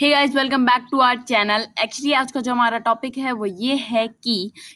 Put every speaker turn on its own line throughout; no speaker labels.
hey guys welcome back to our channel actually आज का जो हमारा टॉपिक है वो ये है कि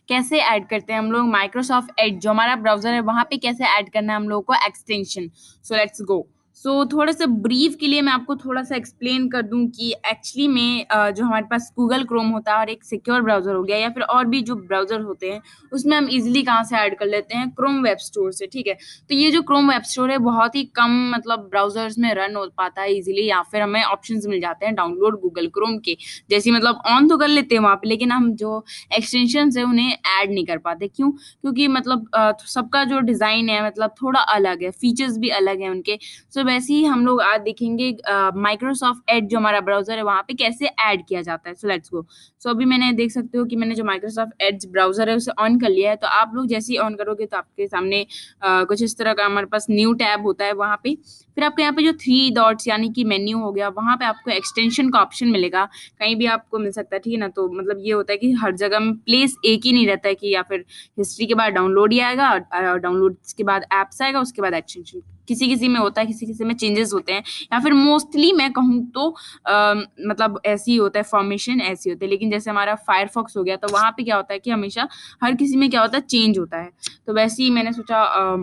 कैसे ऐड करते हैं हम लोग माइक्रोसॉफ्ट एड जो हमारा ब्राउजर है वहाँ पे कैसे ऐड करना है हम लोगों को extension so let's go so so, थोड़ा सा ब्रीफ के लिए मैं आपको थोड़ा सा एक्सप्लेन कर दूं कि एक्चुअली में जो हमारे पास गूगल क्रोम होता है और एक सिक्योर ब्राउज़र हो गया या फिर और भी जो ब्राउज़र होते हैं उसमें हम इजीली कहाँ से ऐड कर लेते हैं क्रोम वेब स्टोर से ठीक है तो ये जो क्रोम वेब स्टोर है बहुत ही कम मतलब ब्राउज़र्स में रन हो पाता है ईजिली या फिर हमें ऑप्शन मिल जाते हैं डाउनलोड गूगल क्रोम के जैसे मतलब ऑन तो कर लेते हैं वहाँ पर लेकिन हम जो एक्सटेंशन है उन्हें ऐड नहीं कर पाते क्यों क्योंकि मतलब सबका जो डिज़ाइन है मतलब थोड़ा अलग है फीचर्स भी अलग है उनके सो वैसे ही हम लोग आज देखेंगे माइक्रोसॉफ्ट एड जो हमारा ब्राउजर है वहाँ पे कैसे ऐड किया जाता है सो लेट्स गो सो अभी मैंने देख सकते हो कि मैंने जो माइक्रोसॉफ्ट एड्स ब्राउजर है उसे ऑन कर लिया है तो आप लोग जैसे ही ऑन करोगे तो आपके सामने uh, कुछ इस तरह का हमारे पास न्यू टैब होता है वहाँ पे फिर आपको यहाँ पे जो थ्री डॉट्स यानी कि मेन्यू हो गया वहाँ पे आपको एक्सटेंशन का ऑप्शन मिलेगा कहीं भी आपको मिल सकता है ठीक है ना तो मतलब ये होता है कि हर जगह में प्लेस एक ही नहीं रहता है कि या फिर हिस्ट्री के बाद डाउनलोड ही आएगा डाउनलोड के बाद ऐप्स आएगा उसके बाद एक्सटेंशन किसी किसी में होता है किसी किसी में चेंजेस होते हैं या फिर मोस्टली मैं कहूँ तो आ, मतलब ऐसे ही होता है फॉर्मेशन ऐसी होती है लेकिन जैसे हमारा फायरफॉक्स हो गया तो वहाँ पे क्या होता है कि हमेशा हर किसी में क्या होता है चेंज होता है तो वैसे ही मैंने सोचा आ,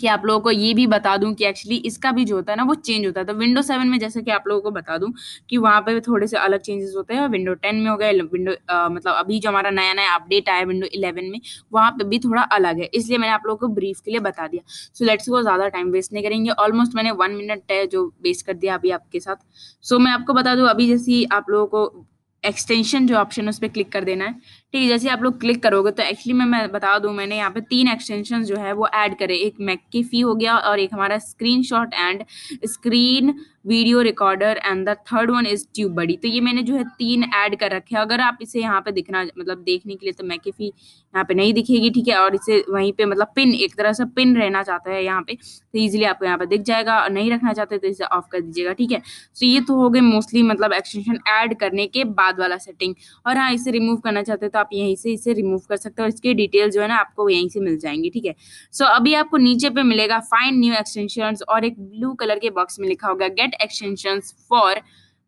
कि आप लोगों को ये भी बता दूं कि एक्चुअली इसका भी जो होता है ना वो चेंज होता है तो विंडो सेवन में जैसे कि आप लोगों को बता दूं कि वहाँ पे थोड़े से अलग चेंजेस होते हैं विंडो टेन में हो गए विंडो मतलब अभी जो हमारा नया नया अपडेट आया विंडो इलेवन में वहाँ पे भी थोड़ा अलग है इसलिए मैंने आप लोगों को ब्रीफ के लिए बता दिया सो लेट्स को ज़्यादा टाइम वेस्ट नहीं करेंगे ऑलमोस्ट मैंने वन मिनट जो वेस्ट कर दिया अभी आपके साथ सो so, मैं आपको बता दूँ अभी जैसे आप लोगों को एक्सटेंशन जो ऑप्शन है उस पर क्लिक कर देना है ठीक है जैसे आप लोग क्लिक करोगे तो एक्चुअली मैं मैं बता दूं मैंने यहाँ पे तीन एक्सटेंशन जो है वो ऐड करे एक फी हो गया और एक हमारा shot and screen video recorder and the third one is tube बड़ी तो ये मैंने जो है तीन ऐड कर रखे अगर आप इसे यहाँ पे दिखना मतलब देखने के लिए तो मैके फी यहाँ पे नहीं दिखेगी ठीक है और इसे वहीं पे मतलब पिन एक तरह से पिन रहना चाहता है यहाँ पे तो ईजिली आपको यहाँ पे दिख जाएगा और नहीं रखना चाहते तो इसे ऑफ कर दीजिएगा ठीक है सो तो ये तो हो गए मोस्टली मतलब एक्सटेंशन ऐड करने के बाद वाला सेटिंग और हाँ इसे रिमूव करना चाहते तो आप यहीं से इसे रिमूव कर सकते हो इसकी डिटेल जो है ना आपको यहीं से मिल जाएंगी ठीक है सो अभी आपको नीचे पे मिलेगा फाइंड न्यू एक्सटेंशन और एक ब्लू कलर के बॉक्स में लिखा होगा get extension for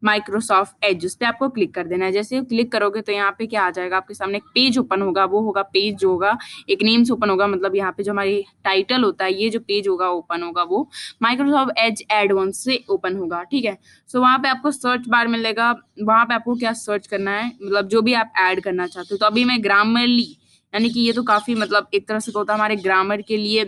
Microsoft Edge उस पर आपको क्लिक कर देना है जैसे क्लिक करोगे तो यहाँ पे क्या आ जाएगा आपके सामने एक पेज ओपन होगा वो होगा पेज जो होगा एक नेम्स ओपन होगा मतलब यहाँ पे जो हमारी टाइटल होता है ये जो पेज होगा ओपन होगा वो माइक्रोसॉफ्ट एज एड से ओपन होगा ठीक है सो so, वहाँ पे आपको सर्च बार मिलेगा वहाँ पे आपको क्या सर्च करना है मतलब जो भी आप ऐड करना चाहते हो तो अभी मैं ग्रामरली यानी कि ये तो काफ़ी मतलब एक तरह से तो होता है हमारे ग्रामर के लिए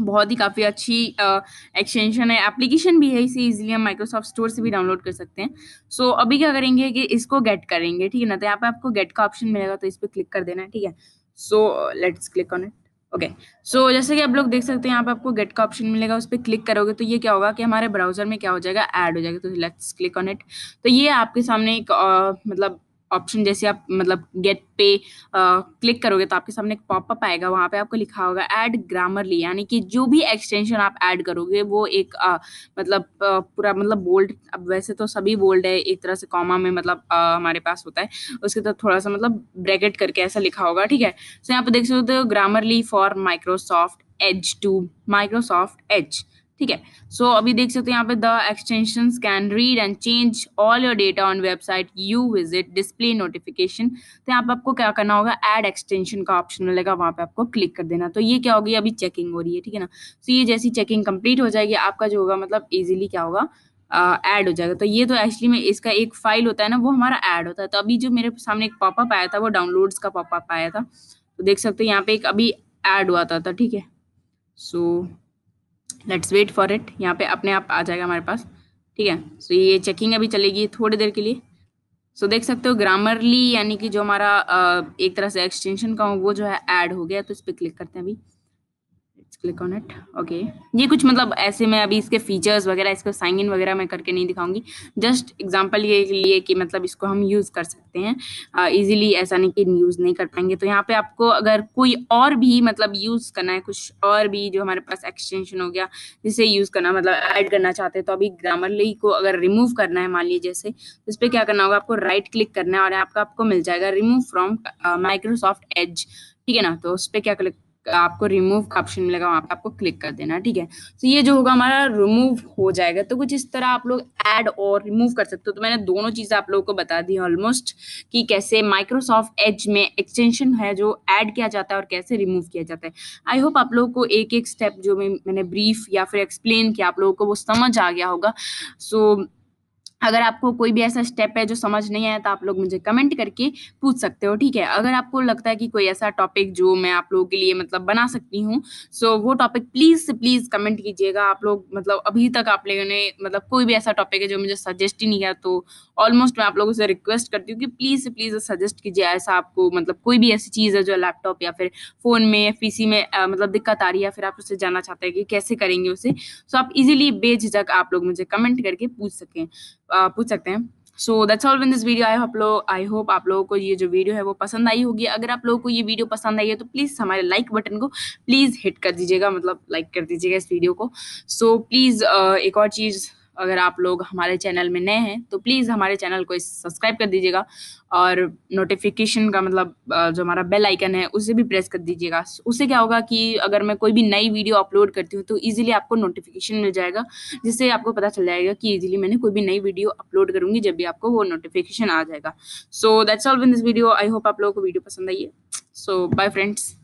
बहुत ही काफ़ी अच्छी एक्सटेंशन है एप्लीकेशन भी है इसे इजीली हम माइक्रोसॉफ्ट स्टोर से भी डाउनलोड कर सकते हैं सो so, अभी क्या करेंगे कि इसको गेट करेंगे ठीक है ना तो यहाँ पे आपको गेट का ऑप्शन मिलेगा तो इस पर क्लिक कर देना है ठीक है so let's click on it okay so जैसे कि आप लोग देख सकते हैं यहाँ पे आपको गेट का ऑप्शन मिलेगा उस पर क्लिक करोगे तो ये क्या होगा कि हमारे ब्राउजर में क्या हो जाएगा ऐड हो जाएगा तो लेट्स क्लिक ऑन इट तो ये आपके सामने एक मतलब ऑप्शन जैसे आप मतलब गेट पे क्लिक करोगे तो आपके सामने एक पॉपअप आएगा वहाँ पे आपको लिखा होगा ऐड ग्रामरली यानी कि जो भी एक्सटेंशन आप ऐड करोगे वो एक आ, मतलब आ, पूरा मतलब बोल्ड अब वैसे तो सभी बोल्ड है एक तरह से कॉमा में मतलब आ, हमारे पास होता है उसके तरफ थोड़ा सा मतलब ब्रैकेट करके ऐसा लिखा होगा ठीक है सो यहाँ पर देख सकते हो Grammarly for Microsoft Edge to Microsoft Edge ठीक है सो so, अभी देख सकते हो यहाँ पे the extension can read and change all your data on website you visit display notification तो यहाँ पे आपको क्या करना होगा एड एक्सटेंशन का ऑप्शन मिलेगा वहाँ पे आपको क्लिक कर देना तो ये क्या होगी अभी चेकिंग हो रही है ठीक है ना सो so, ये जैसी चेकिंग कंप्लीट हो जाएगी आपका जो होगा मतलब ईजिली क्या होगा ऐड uh, हो जाएगा तो ये तो एक्चुअली में इसका एक फाइल होता है ना वो हमारा ऐड होता है तो अभी जो मेरे सामने एक पॉपअप आया था वो डाउनलोड्स का पॉपअप आया था तो देख सकते हो यहाँ पे एक अभी ऐड हुआ था तो ठीक है so so, let's wait for it यहाँ पे अपने आप आ जाएगा हमारे पास ठीक है सो so, ये चेकिंग अभी चलेगी थोड़ी देर के लिए सो so, देख सकते हो ग्रामरली यानी कि जो हमारा एक तरह से एक्सटेंशन का वो जो है ऐड हो गया तो इस पर क्लिक करते हैं अभी क्लिक ऑन इट ओके ये कुछ मतलब ऐसे मैं अभी इसके फीचर्स वगैरह इसको साइन इन वगैरह मैं करके नहीं दिखाऊंगी जस्ट एग्जांपल ये लिए कि मतलब इसको हम यूज़ कर सकते हैं इजीली uh, ऐसा नहीं कि यूज़ नहीं कर पाएंगे तो यहाँ पे आपको अगर कोई और भी मतलब यूज़ करना है कुछ और भी जो हमारे पास एक्सटेंशन हो गया जिसे यूज़ करना मतलब ऐड करना चाहते हैं तो अभी ग्रामरली को अगर रिमूव करना है मान लीजिए जैसे तो इस पर क्या करना होगा आपको राइट क्लिक करना है और आपका आपको मिल जाएगा रिमूव फ्रॉम माइक्रोसॉफ्ट एज ठीक है ना तो उस पर क्या क्लिक आपको रिमूव का ऑप्शन मिलेगा वहां पे आपको क्लिक कर देना ठीक है तो ये जो होगा हमारा रिमूव हो जाएगा तो कुछ इस तरह आप लोग ऐड और रिमूव कर सकते हो तो मैंने दोनों चीज़ें आप लोगों को बता दी ऑलमोस्ट कि कैसे माइक्रोसॉफ्ट एज में एक्सटेंशन है जो ऐड किया जाता है और कैसे रिमूव किया जाता है आई होप आप लोगों को एक एक स्टेप जो मैंने ब्रीफ या फिर एक्सप्लेन किया आप लोगों को वो समझ आ गया होगा सो so, अगर आपको कोई भी ऐसा स्टेप है जो समझ नहीं आया तो आप लोग मुझे कमेंट करके पूछ सकते हो ठीक है अगर आपको लगता है कि कोई ऐसा टॉपिक जो मैं आप लोगों के लिए मतलब बना सकती हूँ सो वो टॉपिक प्लीज़ प्लीज़ कमेंट कीजिएगा आप लोग मतलब अभी तक आप लोगों ने मतलब कोई भी ऐसा टॉपिक है जो मुझे सजेस्ट ही नहीं किया तो ऑलमोस्ट मैं आप लोगों से रिक्वेस्ट करती हूँ कि प्लीज़ प्लीज़ सजेस्ट कीजिए ऐसा आपको मतलब कोई भी ऐसी चीज़ है जो लैपटॉप या फिर फ़ोन में या पी में आ, मतलब दिक्कत आ रही है फिर आप उससे जानना चाहते हैं कि कैसे करेंगे उसे सो आप इजिली बेझिझक आप लोग मुझे कमेंट करके पूछ सकें पूछ सकते हैं so that's all in this video I आप लोग आई होप आप लोगों को ये जो वीडियो है वो पसंद आई होगी अगर आप लोगों को ये वीडियो पसंद आई है तो प्लीज़ हमारे लाइक बटन को प्लीज़ हिट कर दीजिएगा मतलब लाइक कर दीजिएगा इस वीडियो को सो so, प्लीज़ uh, एक और चीज़ अगर आप लोग हमारे चैनल में नए हैं तो प्लीज़ हमारे चैनल को सब्सक्राइब कर दीजिएगा और नोटिफिकेशन का मतलब जो हमारा बेल आइकन है उसे भी प्रेस कर दीजिएगा उससे क्या होगा कि अगर मैं कोई भी नई वीडियो अपलोड करती हूँ तो ईजिली आपको नोटिफिकेशन मिल जाएगा जिससे आपको पता चल जाएगा कि ईजिली मैंने कोई भी नई वीडियो अपलोड करूँगी जब भी आपको वो नोटिफिकेशन आ जाएगा so that's all in this video I hope आप लोगों को वीडियो पसंद आई है सो बाय फ्रेंड्स